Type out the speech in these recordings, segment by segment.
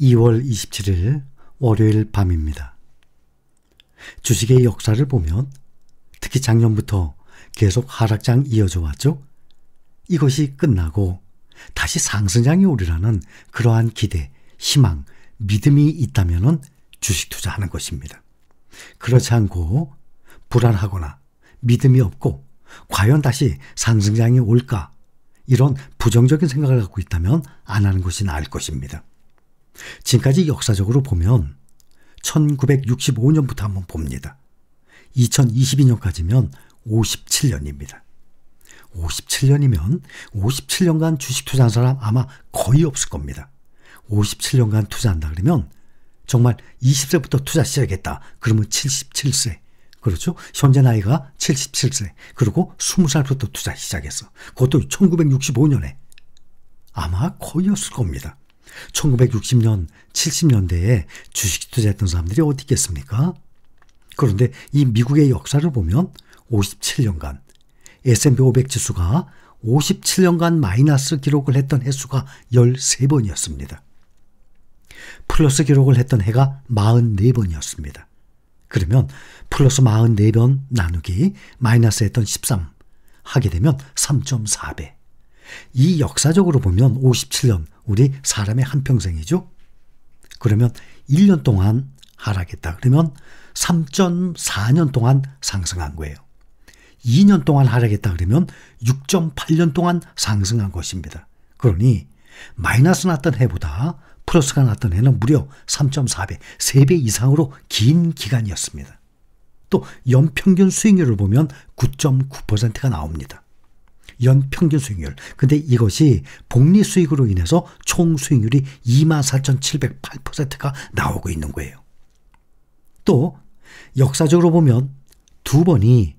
2월 27일 월요일 밤입니다. 주식의 역사를 보면 특히 작년부터 계속 하락장 이어져 왔죠. 이것이 끝나고 다시 상승장이 오리라는 그러한 기대, 희망, 믿음이 있다면 주식 투자하는 것입니다. 그렇지 않고 불안하거나 믿음이 없고 과연 다시 상승장이 올까 이런 부정적인 생각을 갖고 있다면 안 하는 것이 나을 것입니다. 지금까지 역사적으로 보면 1965년부터 한번 봅니다. 2022년까지면 57년입니다. 57년이면 57년간 주식 투자한 사람 아마 거의 없을 겁니다. 57년간 투자한다 그러면 정말 20세부터 투자 시작했다. 그러면 77세. 그렇죠? 현재 나이가 77세. 그리고 20살부터 투자 시작했어. 그것도 1965년에. 아마 거의없을 겁니다. 1960년, 70년대에 주식 투자했던 사람들이 어디 있겠습니까? 그런데 이 미국의 역사를 보면 57년간 S&P 500 지수가 57년간 마이너스 기록을 했던 횟수가 13번이었습니다. 플러스 기록을 했던 해가 44번이었습니다. 그러면 플러스 44번 나누기 마이너스 했던 13 하게 되면 3.4배. 이 역사적으로 보면 57년, 우리 사람의 한평생이죠? 그러면 1년 동안 하락했다. 그러면 3.4년 동안 상승한 거예요. 2년 동안 하락했다 그러면 6.8년 동안 상승한 것입니다. 그러니 마이너스 났던 해보다 플러스가 났던 해는 무려 3.4배, 3배 이상으로 긴 기간이었습니다. 또 연평균 수익률을 보면 9.9%가 나옵니다. 연평균 수익률. 근데 이것이 복리 수익으로 인해서 총 수익률이 24,708%가 나오고 있는 거예요. 또 역사적으로 보면 두 번이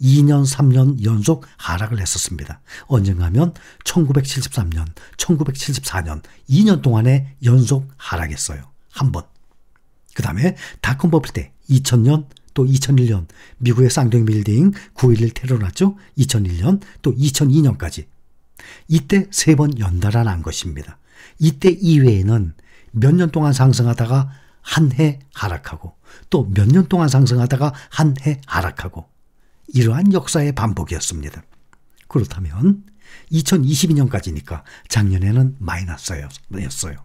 2년, 3년 연속 하락을 했었습니다. 언젠가 하면 1973년, 1974년 2년 동안에 연속 하락했어요. 한 번. 그 다음에 다크버플때 2000년, 또 2001년 미국의 쌍둥이 빌딩 9.11 테러 났죠. 2001년 또 2002년까지 이때 세 번 연달아 난 것입니다. 이때 이외에는 몇 년 동안 상승하다가 한 해 하락하고 또 몇 년 동안 상승하다가 한 해 하락하고 이러한 역사의 반복이었습니다. 그렇다면 2022년까지니까 작년에는 마이너스였어요.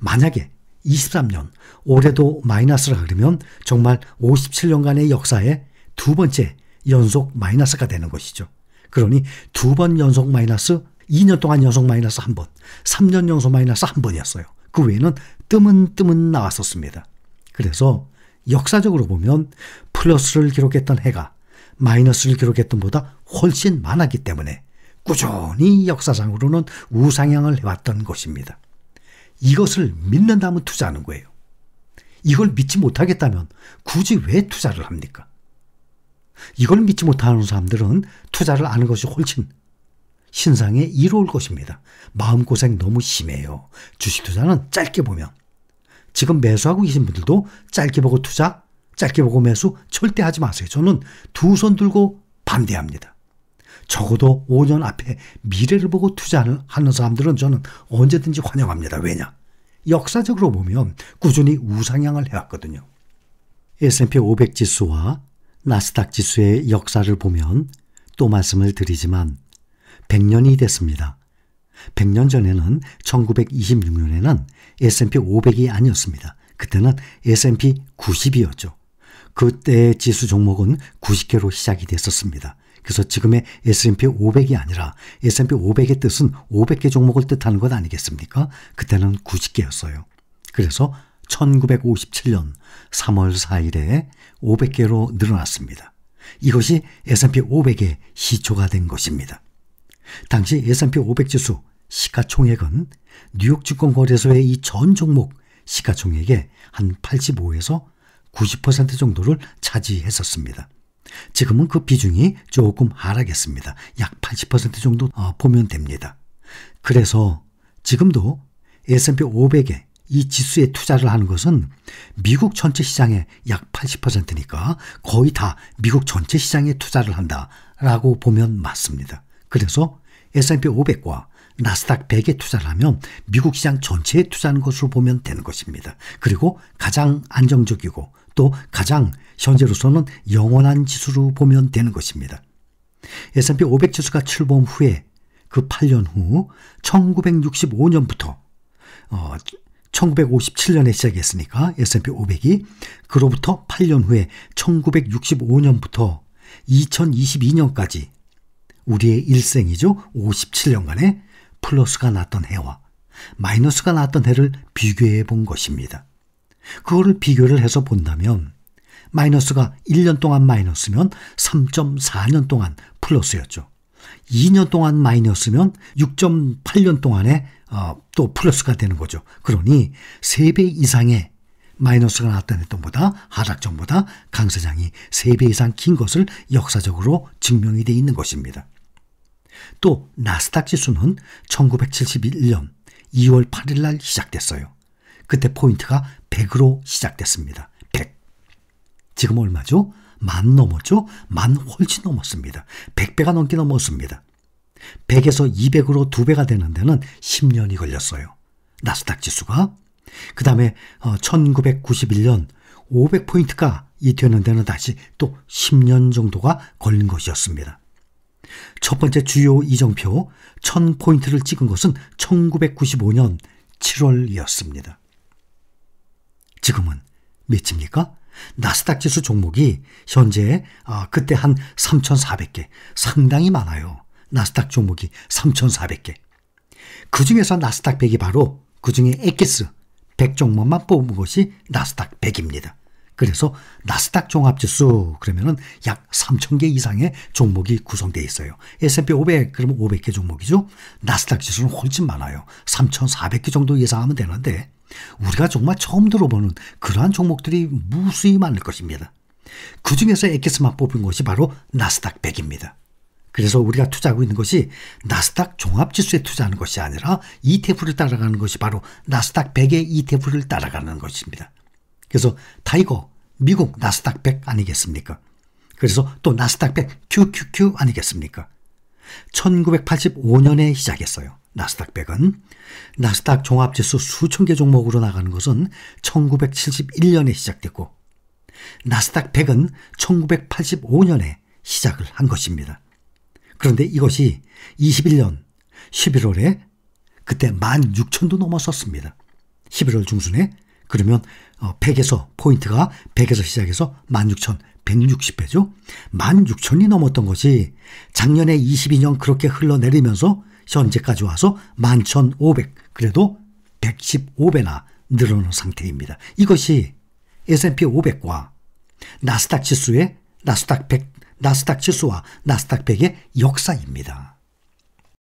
만약에 23년, 올해도 마이너스라 그러면 정말 57년간의 역사에 두 번째 연속 마이너스가 되는 것이죠. 그러니 두 번 연속 마이너스, 2년 동안 연속 마이너스 한 번, 3년 연속 마이너스 한 번이었어요. 그 외에는 뜸은뜸은 나왔었습니다. 그래서 역사적으로 보면 플러스를 기록했던 해가 마이너스를 기록했던 보다 훨씬 많았기 때문에 꾸준히 역사상으로는 우상향을 해왔던 것입니다. 이것을 믿는다면 투자하는 거예요. 이걸 믿지 못하겠다면 굳이 왜 투자를 합니까? 이걸 믿지 못하는 사람들은 투자를 아는 것이 훨씬 신상에 이로울 것입니다. 마음고생 너무 심해요. 주식 투자는 짧게 보면. 지금 매수하고 계신 분들도 짧게 보고 투자, 짧게 보고 매수 절대 하지 마세요. 저는 두 손 들고 반대합니다. 적어도 5년 앞에 미래를 보고 투자하는 사람들은 저는 언제든지 환영합니다. 왜냐? 역사적으로 보면 꾸준히 우상향을 해왔거든요. S&P 500 지수와 나스닥 지수의 역사를 보면 또 말씀을 드리지만 100년이 됐습니다. 100년 전에는 1926년에는 S&P 500이 아니었습니다. 그때는 S&P 90이었죠. 그때의 지수 종목은 90개로 시작이 됐었습니다. 그래서 지금의 S&P 500이 아니라 S&P 500의 뜻은 500개 종목을 뜻하는 것 아니겠습니까? 그때는 90개였어요. 그래서 1957년 3월 4일에 500개로 늘어났습니다. 이것이 S&P 500의 시초가 된 것입니다. 당시 S&P 500 지수 시가총액은 뉴욕 증권거래소의 이 전 종목 시가총액의 한 85에서 90% 정도를 차지했었습니다. 지금은 그 비중이 조금 하락했습니다. 약 80% 정도 어, 보면 됩니다. 그래서 지금도 S&P 500에 이 지수에 투자를 하는 것은 미국 전체 시장의 약 80%니까 거의 다 미국 전체 시장에 투자를 한다라고 보면 맞습니다. 그래서 S&P 500과 나스닥 100에 투자를 하면 미국 시장 전체에 투자하는 것으로 보면 되는 것입니다. 그리고 가장 안정적이고 또 가장 현재로서는 영원한 지수로 보면 되는 것입니다. S&P 500 지수가 출범 후에 그 8년 후 1965년부터 어, 1957년에 시작했으니까 S&P 500이 그로부터 8년 후에 1965년부터 2022년까지 우리의 일생이죠. 57년간의 플러스가 났던 해와 마이너스가 났던 해를 비교해 본 것입니다. 그거를 비교를 해서 본다면 마이너스가 1년 동안 마이너스면 3.4년 동안 플러스였죠. 2년 동안 마이너스면 6.8년 동안에 어, 또 플러스가 되는 거죠. 그러니 3배 이상의 마이너스가 나타난 했던보다 하락전보다 강세장이 3배 이상 긴 것을 역사적으로 증명이 돼 있는 것입니다. 또 나스닥 지수는 1971년 2월 8일 날 시작됐어요. 그때 포인트가 100으로 시작됐습니다. 100. 지금 얼마죠? 만 넘었죠? 만 훨씬 넘었습니다. 100배가 넘게 넘었습니다. 100에서 200으로 2배가 되는 데는 10년이 걸렸어요. 나스닥 지수가. 그 다음에 1991년 어, 500포인트가이 되는 데는 다시 또 10년 정도가 걸린 것이었습니다. 첫 번째 주요 이정표 1000포인트를 찍은 것은 1995년 7월이었습니다. 지금은 몇입니까? 나스닥 지수 종목이 현재 아, 그때 한 3,400개 상당히 많아요. 나스닥 종목이 3,400개. 그 중에서 나스닥 100이 바로 그 중에 엑기스 100 종목만 뽑은 것이 나스닥 100입니다. 그래서 나스닥 종합지수 그러면은 약 3천 개 이상의 종목이 구성되어 있어요. S&P 500 그러면 500개 종목이죠. 나스닥 지수는 훨씬 많아요. 3,400개 정도 예상하면 되는데 우리가 정말 처음 들어보는 그러한 종목들이 무수히 많을 것입니다. 그 중에서 엑기스만 뽑힌 것이 바로 나스닥 100입니다. 그래서 우리가 투자하고 있는 것이 나스닥 종합지수에 투자하는 것이 아니라 이테프를 따라가는 것이 바로 나스닥 100의 이테프를 따라가는 것입니다. 그래서 다 이거 미국 나스닥 100 아니겠습니까? 그래서 또 나스닥 100 QQQ 아니겠습니까? 1985년에 시작했어요. 나스닥 100은 나스닥 종합지수 수천 개 종목으로 나가는 것은 1971년에 시작됐고 나스닥 100은 1985년에 시작을 한 것입니다. 그런데 이것이 21년 11월에 그때 16,000도 넘어섰습니다 11월 중순에 그러면 100에서 어, 포인트가 100에서 시작해서 16,160배죠. 16,000이 넘었던 것이 작년에 22년 그렇게 흘러내리면서 현재까지 와서 11,500 그래도 115배나 늘어난 상태입니다. 이것이 S&P 500과 나스닥 지수의 나스닥 100 나스닥 지수와 나스닥 100의 역사입니다.